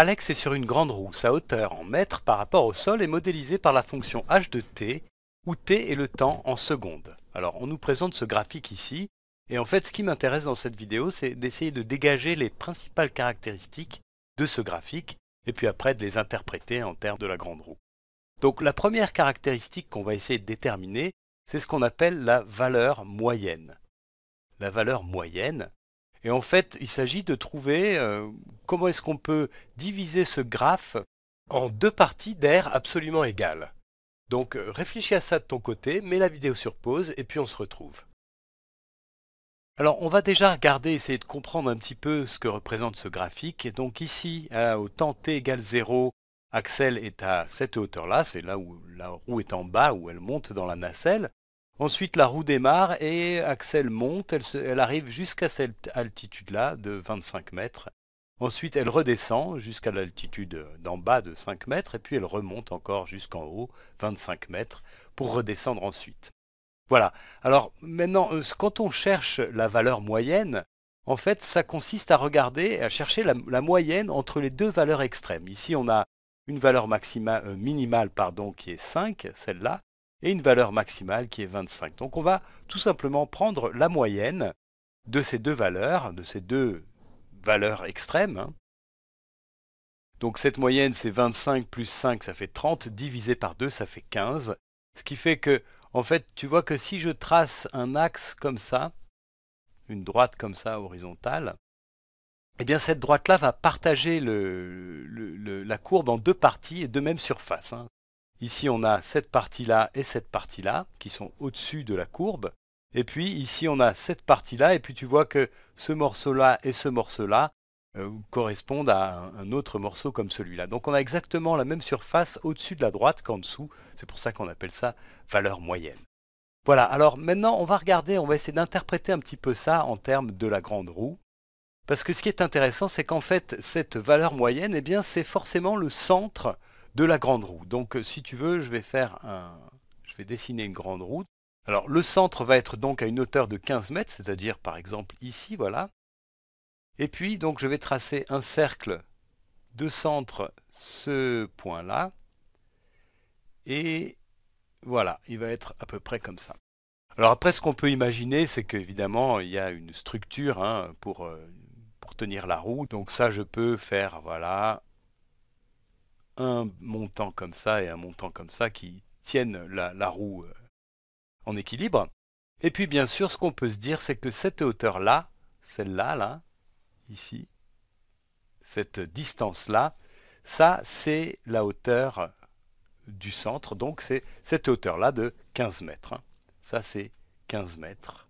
Alex est sur une grande roue, sa hauteur en mètres par rapport au sol est modélisée par la fonction h de t, où t est le temps en secondes. Alors on nous présente ce graphique ici, et en fait ce qui m'intéresse dans cette vidéo c'est d'essayer de dégager les principales caractéristiques de ce graphique, et puis après de les interpréter en termes de la grande roue. Donc la première caractéristique qu'on va essayer de déterminer, c'est ce qu'on appelle la valeur moyenne. La valeur moyenne, et en fait, il s'agit de trouver euh, comment est-ce qu'on peut diviser ce graphe en deux parties d'air absolument égales. Donc euh, réfléchis à ça de ton côté, mets la vidéo sur pause et puis on se retrouve. Alors on va déjà regarder, essayer de comprendre un petit peu ce que représente ce graphique. Et donc ici, au temps t égale 0, Axel est à cette hauteur-là, c'est là où la roue est en bas, où elle monte dans la nacelle. Ensuite, la roue démarre et Axel monte, elle, arrive jusqu'à cette altitude-là de 25 mètres. Ensuite, elle redescend jusqu'à l'altitude d'en bas de 5 mètres, et puis elle remonte encore jusqu'en haut, 25 mètres, pour redescendre ensuite. Voilà. Alors maintenant, euh, quand on cherche la valeur moyenne, en fait, ça consiste à regarder, à chercher la, moyenne entre les deux valeurs extrêmes. Ici, on a une valeur maximale euh, minimale pardon, qui est 5, celle-là, et une valeur maximale qui est 25. Donc on va tout simplement prendre la moyenne de ces deux valeurs, de ces deux valeurs extrêmes. Hein. Donc cette moyenne c'est 25 plus 5 ça fait 30, divisé par 2 ça fait 15. Ce qui fait que, en fait, tu vois que si je trace un axe comme ça, une droite comme ça horizontale, eh bien cette droite-là va partager la courbe en deux parties et de même surface. Hein. Ici, on a cette partie-là et cette partie-là qui sont au-dessus de la courbe. Et puis ici, on a cette partie-là. Et puis tu vois que ce morceau-là et ce morceau-là euh, correspondent à un autre morceau comme celui-là. Donc on a exactement la même surface au-dessus de la droite qu'en dessous. C'est pour ça qu'on appelle ça valeur moyenne. Voilà, alors maintenant on va regarder, on va essayer d'interpréter un petit peu ça en termes de la grande roue. Parce que ce qui est intéressant, c'est qu'en fait, cette valeur moyenne, eh bien, c'est forcément le centre de la grande roue. Donc euh, si tu veux, je vais faire un... je vais dessiner une grande roue. Alors le centre va être donc à une hauteur de 15 mètres, c'est-à-dire par exemple ici, voilà. Et puis donc je vais tracer un cercle de centre ce point-là. Et voilà, il va être à peu près comme ça. Alors après, ce qu'on peut imaginer, c'est qu'évidemment, il y a une structure hein, pour, euh, pour tenir la roue. Donc ça, je peux faire, voilà, un montant comme ça et un montant comme ça qui tiennent la, roue euh, en équilibre. Et puis bien sûr, ce qu'on peut se dire, c'est que cette hauteur-là, celle-là, là, ici, cette distance-là, ça, c'est la hauteur du centre, donc c'est cette hauteur-là de 15 mètres. Hein. Ça, c'est 15 mètres.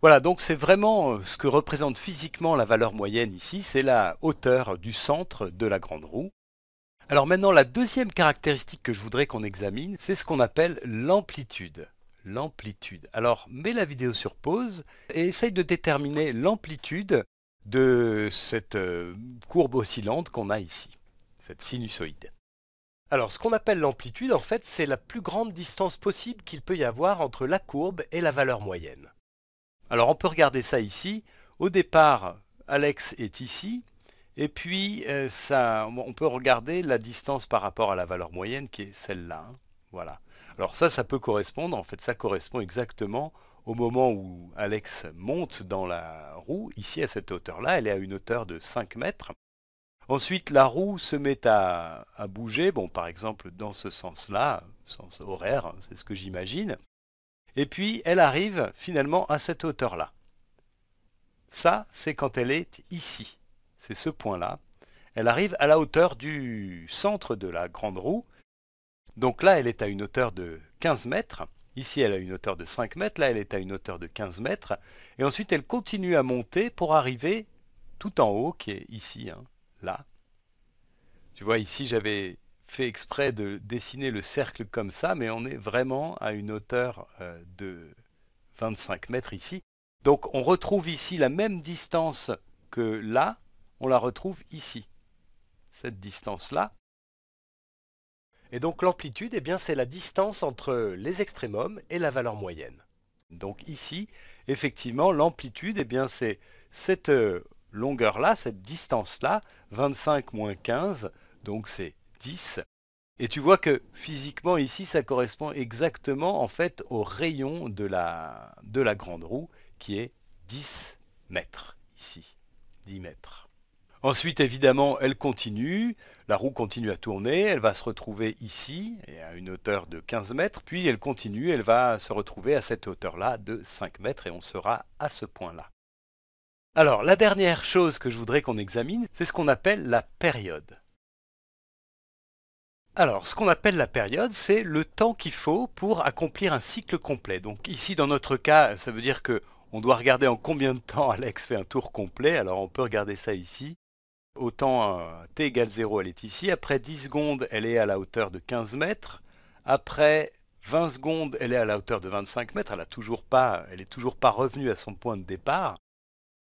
Voilà, donc c'est vraiment euh, ce que représente physiquement la valeur moyenne ici, c'est la hauteur du centre de la grande roue. Alors maintenant, la deuxième caractéristique que je voudrais qu'on examine, c'est ce qu'on appelle l'amplitude. L'amplitude. Alors, mets la vidéo sur pause et essaye de déterminer l'amplitude de cette euh, courbe oscillante qu'on a ici, cette sinusoïde. Alors, ce qu'on appelle l'amplitude, en fait, c'est la plus grande distance possible qu'il peut y avoir entre la courbe et la valeur moyenne. Alors on peut regarder ça ici. Au départ, Alex est ici. Et puis, euh, on peut regarder la distance par rapport à la valeur moyenne qui est celle-là. Hein. Voilà. Alors ça, ça peut correspondre. En fait, ça correspond exactement au moment où Alex monte dans la roue. Ici, à cette hauteur-là, elle est à une hauteur de 5 mètres. Ensuite, la roue se met à, à bouger, bon, par exemple dans ce sens-là, sens horaire, c'est ce que j'imagine. Et puis, elle arrive finalement à cette hauteur-là. Ça, c'est quand elle est ici. C'est ce point-là. Elle arrive à la hauteur du centre de la grande roue. Donc là, elle est à une hauteur de 15 mètres. Ici, elle a une hauteur de 5 mètres. Là, elle est à une hauteur de 15 mètres. Et ensuite, elle continue à monter pour arriver tout en haut, qui est ici, hein, là. Tu vois, ici, j'avais fait exprès de dessiner le cercle comme ça, mais on est vraiment à une hauteur euh, de 25 mètres ici. Donc on retrouve ici la même distance que là, on la retrouve ici, cette distance-là. Et donc l'amplitude, eh bien c'est la distance entre les extrémums et la valeur moyenne. Donc ici, effectivement, l'amplitude, et eh bien c'est cette euh, longueur-là, cette distance-là, 25 moins 15, donc c'est 10. Et tu vois que physiquement ici, ça correspond exactement en fait au rayon de la, de la grande roue qui est 10 mètres ici. 10 mètres. Ensuite, évidemment, elle continue, la roue continue à tourner, elle va se retrouver ici, et à une hauteur de 15 mètres, puis elle continue, elle va se retrouver à cette hauteur-là de 5 mètres, et on sera à ce point-là. Alors, la dernière chose que je voudrais qu'on examine, c'est ce qu'on appelle la période. Alors, ce qu'on appelle la période, c'est le temps qu'il faut pour accomplir un cycle complet. Donc ici, dans notre cas, ça veut dire que on doit regarder en combien de temps Alex fait un tour complet. Alors on peut regarder ça ici. Au temps euh, t égale 0, elle est ici. Après 10 secondes, elle est à la hauteur de 15 mètres. Après 20 secondes, elle est à la hauteur de 25 mètres. Elle n'est toujours, pas, revenue à son point de départ.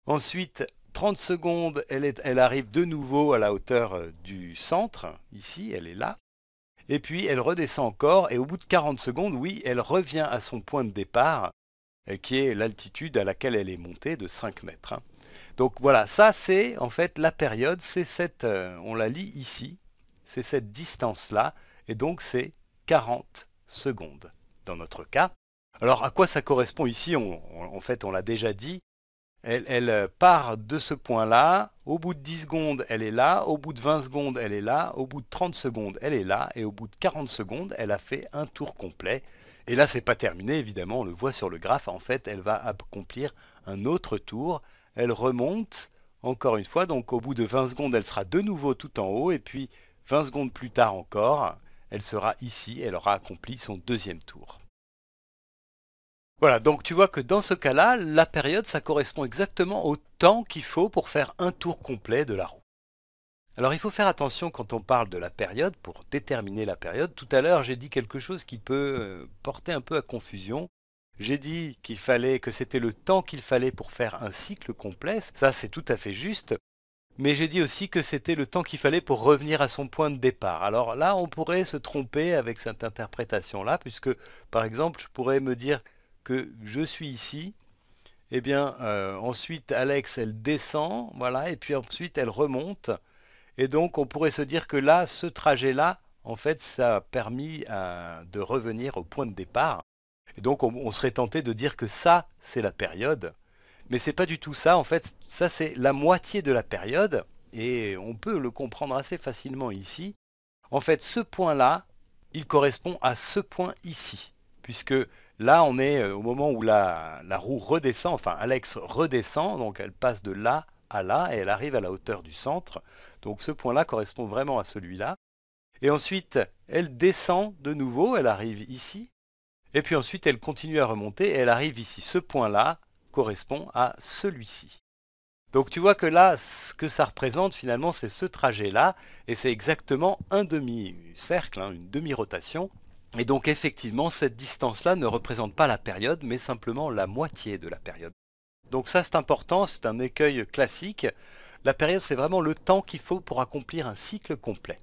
Ensuite, 30 secondes, elle arrive de nouveau à la hauteur euh, du centre. Ici, elle est là et puis elle redescend encore, et au bout de 40 secondes, oui, elle revient à son point de départ, euh, qui est l'altitude à laquelle elle est montée de 5 mètres. Hein. Donc voilà, ça c'est en fait la période, c'est cette, euh, on la lit ici, c'est cette distance-là, et donc c'est 40 secondes dans notre cas. Alors à quoi ça correspond ici En fait, on l'a déjà dit, elle, euh, part de ce point-là, au bout de 10 secondes, elle est là, au bout de 20 secondes, elle est là, au bout de 30 secondes, elle est là, et au bout de 40 secondes, elle a fait un tour complet. Et là, ce n'est pas terminé, évidemment, on le voit sur le graphe, en fait, elle va accomplir un autre tour, elle remonte, encore une fois, donc au bout de 20 secondes, elle sera de nouveau tout en haut, et puis 20 secondes plus tard encore, elle sera ici, elle aura accompli son deuxième tour. Voilà, donc tu vois que dans ce cas-là, la période, ça correspond exactement au temps qu'il faut pour faire un tour complet de la roue. Alors il faut faire attention quand on parle de la période, pour déterminer la période. Tout à l'heure, j'ai dit quelque chose qui peut euh, porter un peu à confusion. J'ai dit qu'il fallait que c'était le temps qu'il fallait pour faire un cycle complet, ça c'est tout à fait juste, mais j'ai dit aussi que c'était le temps qu'il fallait pour revenir à son point de départ. Alors là, on pourrait se tromper avec cette interprétation-là, puisque par exemple, je pourrais me dire que je suis ici, et eh bien euh, ensuite Alex elle descend, voilà, et puis ensuite elle remonte. Et donc on pourrait se dire que là, ce trajet-là, en fait, ça a permis euh, de revenir au point de départ. Et donc on, on serait tenté de dire que ça, c'est la période. Mais c'est pas du tout ça, en fait, ça c'est la moitié de la période, et on peut le comprendre assez facilement ici. En fait, ce point-là, il correspond à ce point ici, puisque Là, on est euh, au moment où la, roue redescend, enfin Alex redescend, donc elle passe de là à là et elle arrive à la hauteur du centre. Donc ce point-là correspond vraiment à celui-là. Et ensuite, elle descend de nouveau, elle arrive ici. Et puis ensuite, elle continue à remonter et elle arrive ici. Ce point-là correspond à celui-ci. Donc tu vois que là, ce que ça représente finalement, c'est ce trajet-là, et c'est exactement un demi-cercle, hein, une demi-rotation, et donc effectivement, cette distance-là ne représente pas la période, mais simplement la moitié de la période. Donc ça c'est important, c'est un écueil classique. La période c'est vraiment le temps qu'il faut pour accomplir un cycle complet.